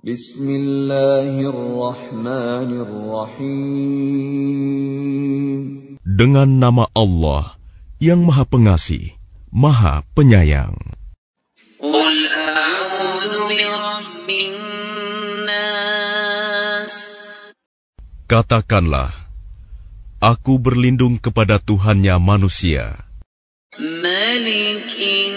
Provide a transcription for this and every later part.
Bismillahirrahmanirrahim. Dengan nama Allah yang Maha Pengasih, Maha Penyayang. Katakanlah, aku berlindung kepada Tuhannya manusia. Malikin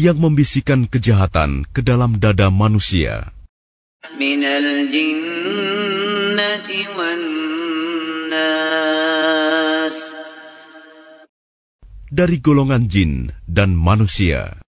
yang membisikkan kejahatan ke dalam dada manusia. Dari golongan jin dan manusia.